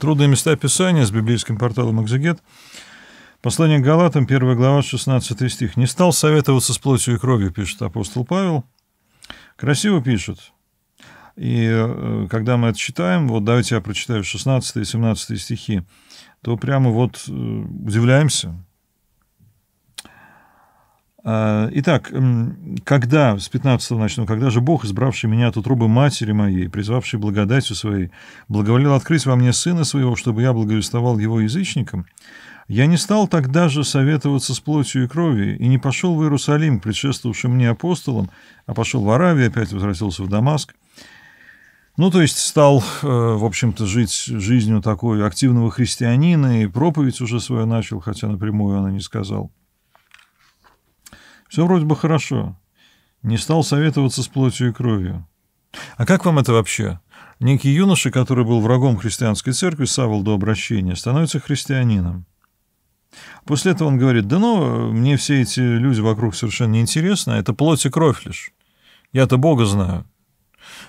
Трудные места Писания с библейским порталом «Экзегет». Послание к Галатам, 1 глава, 16 стих. «Не стал советоваться с плотью и кровью», пишет апостол Павел. Красиво пишет. И э, когда мы это читаем, вот давайте я прочитаю 16 и 17 стихи, то прямо вот э, удивляемся, а, итак, когда, с 15 начну, когда же Бог, избравший меня от утробы матери моей, призвавший благодатью своей, благоволил открыть во мне сына своего, чтобы я благовествовал его язычникам, я не стал тогда же советоваться с плотью и кровью, и не пошел в Иерусалим к предшествовавшим мне апостолам, а пошел в Аравию, опять возвратился в Дамаск. Ну, то есть стал, э, в общем-то, жить жизнью такой активного христианина, и проповедь уже свою начал, хотя напрямую она не сказал. Все вроде бы хорошо. Не стал советоваться с плотью и кровью. А как вам это вообще? Некий юноша, который был врагом христианской церкви, савал до обращения, становится христианином. После этого он говорит, да ну, мне все эти люди вокруг совершенно неинтересны, а это плоть и кровь лишь. Я-то Бога знаю.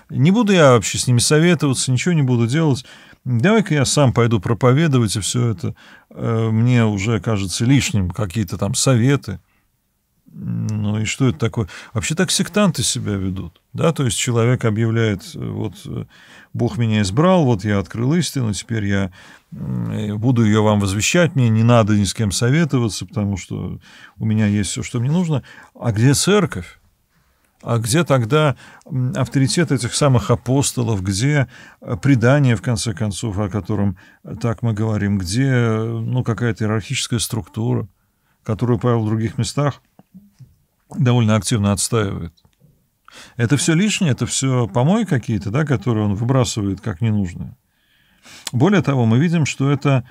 Не буду я вообще с ними советоваться, ничего не буду делать. Давай-ка я сам пойду проповедовать, и все это э, мне уже кажется лишним, какие-то там советы. Ну и что это такое? Вообще так сектанты себя ведут. Да? То есть человек объявляет, э, вот э, Бог меня избрал, вот я открыл истину, теперь я э, буду ее вам возвещать, мне не надо ни с кем советоваться, потому что у меня есть все, что мне нужно. А где церковь? А где тогда авторитет этих самых апостолов, где предание, в конце концов, о котором так мы говорим, где ну, какая-то иерархическая структура, которую Павел в других местах довольно активно отстаивает. Это все лишнее, это все помои какие-то, да, которые он выбрасывает как ненужные. Более того, мы видим, что это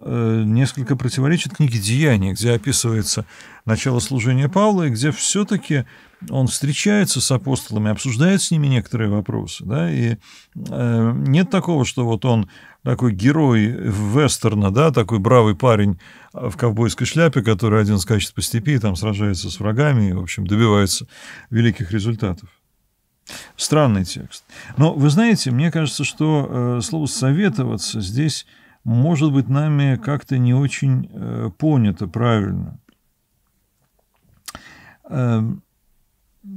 Э, несколько противоречит книге «Деяния», где описывается начало служения Павла, и где все-таки он встречается с апостолами, обсуждает с ними некоторые вопросы. Да? И э, нет такого, что вот он такой герой вестерна, да, такой бравый парень в ковбойской шляпе, который один скачет по степи, там сражается с врагами и, в общем, добивается великих результатов. Странный текст. Но, вы знаете, мне кажется, что э, слово «советоваться» здесь – может быть нами как-то не очень э, понято правильно. Э,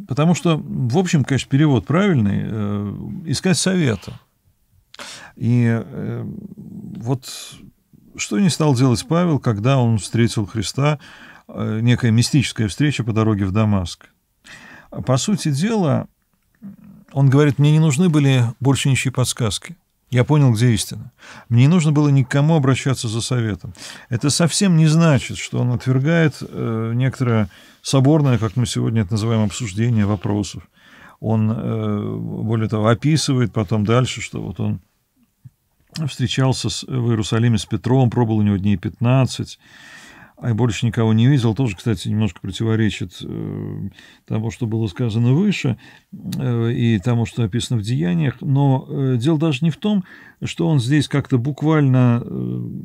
потому что, в общем, конечно, перевод правильный, э, искать совета. И э, вот что не стал делать Павел, когда он встретил Христа, э, некая мистическая встреча по дороге в Дамаск. По сути дела, он говорит, мне не нужны были больше ничьи подсказки – я понял, где истина. Мне не нужно было никому обращаться за советом. Это совсем не значит, что он отвергает э, некоторое соборное, как мы сегодня это называем, обсуждение вопросов. Он, э, более того, описывает потом дальше, что вот он встречался с, в Иерусалиме с Петром, пробыл у него дней 15, а я больше никого не видел, тоже, кстати, немножко противоречит э, тому, что было сказано выше э, и тому, что описано в деяниях. Но э, дело даже не в том, что он здесь как-то буквально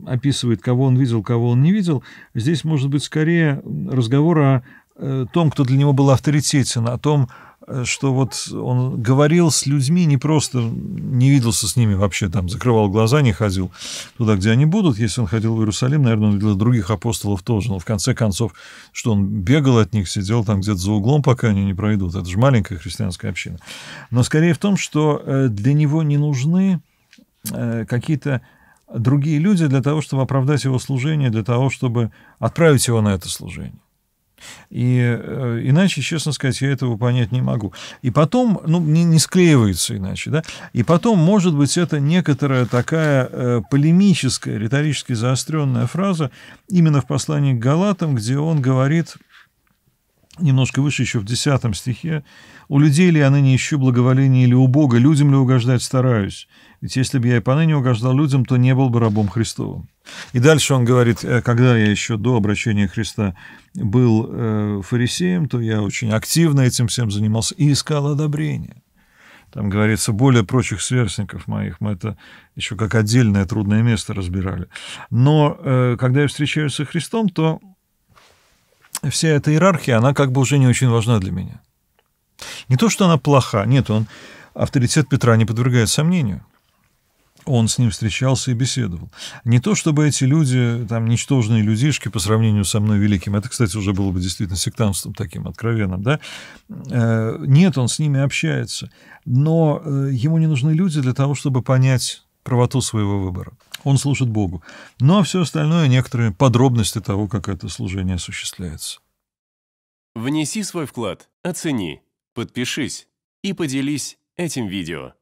описывает, кого он видел, кого он не видел. Здесь, может быть, скорее разговор о том, кто для него был авторитетен, о том, Э, что вот он говорил с людьми, не просто не виделся с ними вообще, там закрывал глаза, не ходил туда, где они будут. Если он ходил в Иерусалим, наверное, он видел других апостолов тоже. Но в конце концов, что он бегал от них, сидел там где-то за углом, пока они не пройдут. Это же маленькая христианская община. Но скорее в том, что э, для него не нужны э, какие-то другие люди для того, чтобы оправдать его служение, для того, чтобы отправить его на это служение. И э, иначе, честно сказать, я этого понять не могу. И потом, ну, не, не склеивается иначе, да. И потом, может быть, это некоторая такая э, полемическая, риторически заостренная фраза именно в послании к Галатам, где он говорит немножко выше, еще в 10 стихе, «У людей ли я ныне ищу благоволение или у Бога, людям ли угождать стараюсь? Ведь если бы я и поныне угождал людям, то не был бы рабом Христовым». И дальше он говорит, «Э, когда я еще до обращения Христа был э, фарисеем, то я очень активно этим всем занимался и искал одобрения. Там говорится, более прочих сверстников моих. Мы это еще как отдельное трудное место разбирали. Но э, когда я встречаюсь со Христом, то вся эта иерархия, она как бы уже не очень важна для меня. Не то, что она плоха, нет, он авторитет Петра не подвергает сомнению. Он с ним встречался и беседовал. Не то, чтобы эти люди, там, ничтожные людишки по сравнению со мной великим, это, кстати, уже было бы действительно сектантством таким откровенным, да? Э, нет, он с ними общается. Но э, ему не нужны люди для того, чтобы понять правоту своего выбора. Он служит Богу. Ну а все остальное — некоторые подробности того, как это служение осуществляется. Внеси свой вклад, оцени, подпишись и поделись этим видео.